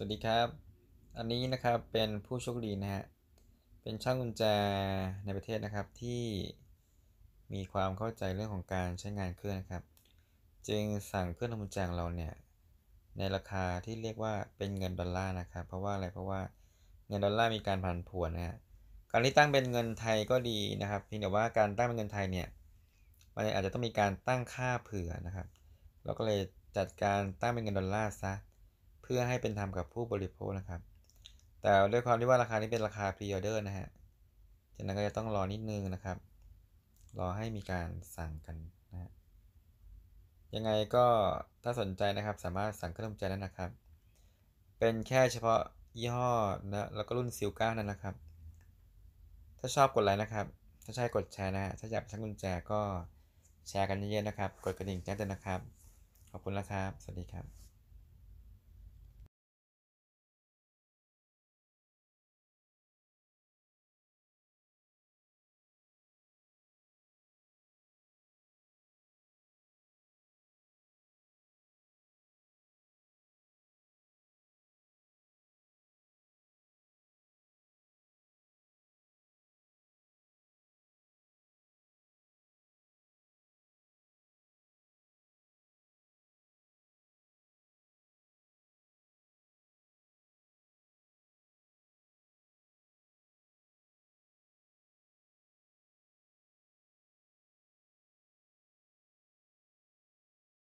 สวัสดีครับ อันนี้นะครับ เป็นผู้โชคดีนะฮะ เป็นช่างกุญแจในประเทศนะครับ ที่มีความเข้าใจเรื่องของการใช้งานเครื่องนะครับ จึงสั่งเครื่องทำกุญแจของเราเนี่ยในราคาที่เรียกว่าเป็นเงินดอลลาร์นะครับ เพราะว่าอะไร เพราะว่าเงินดอลลาร์มีการผันผวนนะฮะการที่ตั้งเป็นเงินไทยก็ดีนะครับ เพียงแต่ว่าการตั้งเป็นเงินไทยเนี่ย มันอาจจะต้องมีการตั้งค่าเผื่อนะครับเราก็เลยจัดการตั้งเป็นเงินดอลลาร์ซะพื่อให้เป็นธรรมกับผู้บริโภคนะครับ แต่ด้วยความที่ว่าราคานี้เป็นราคาพรีออเดอร์นะฮะฉะนั้นก็จะต้องรอนิดนึงนะครับ รอให้มีการสั่งกันนะฮะยังไงก็ถ้าสนใจนะครับ สามารถสั่งเครื่องใจได้นะครับ เป็นแค่เฉพาะยี่ห้อนะแล้วก็รุ่นซิลก้านั่นนะครับ ถ้าชอบกดไลค์นะครับ ถ้าใช่กดแชร์นะฮะถ้าอยากชักกุญแจก็แชร์กันเยอะๆนะครับ กดกระดิ่งแจ้งเตือนนะครับ ขอบคุณนะครับ สวัสดีครับ